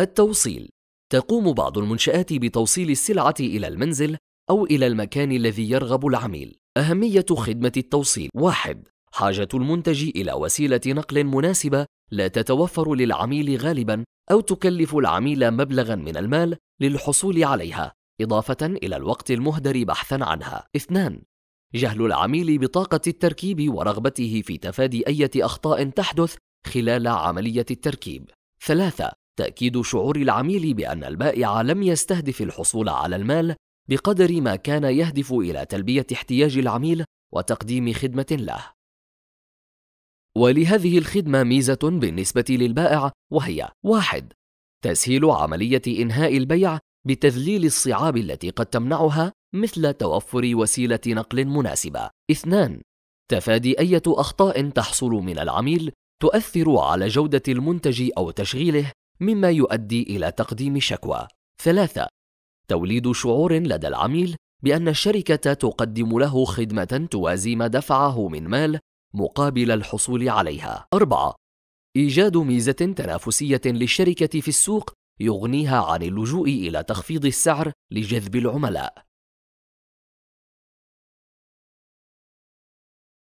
التوصيل تقوم بعض المنشآت بتوصيل السلعة إلى المنزل أو إلى المكان الذي يرغب العميل. أهمية خدمة التوصيل: 1. حاجة المنتج إلى وسيلة نقل مناسبة لا تتوفر للعميل غالبًا أو تكلف العميل مبلغًا من المال للحصول عليها، إضافة إلى الوقت المهدر بحثًا عنها. 2. جهل العميل بطاقة التركيب ورغبته في تفادي أي أخطاء تحدث خلال عملية التركيب. 3. تأكيد شعور العميل بأن البائع لم يستهدف الحصول على المال بقدر ما كان يهدف إلى تلبية احتياج العميل وتقديم خدمة له. ولهذه الخدمة ميزة بالنسبة للبائع وهي: واحد: تسهيل عملية إنهاء البيع بتذليل الصعاب التي قد تمنعها مثل توفر وسيلة نقل مناسبة. اثنان: تفادي أية أخطاء تحصل من العميل تؤثر على جودة المنتج أو تشغيله مما يؤدي إلى تقديم شكوى. ثلاثة: توليد شعور لدى العميل بأن الشركة تقدم له خدمة توازي ما دفعه من مال مقابل الحصول عليها. أربعة: إيجاد ميزة تنافسية للشركة في السوق يغنيها عن اللجوء إلى تخفيض السعر لجذب العملاء.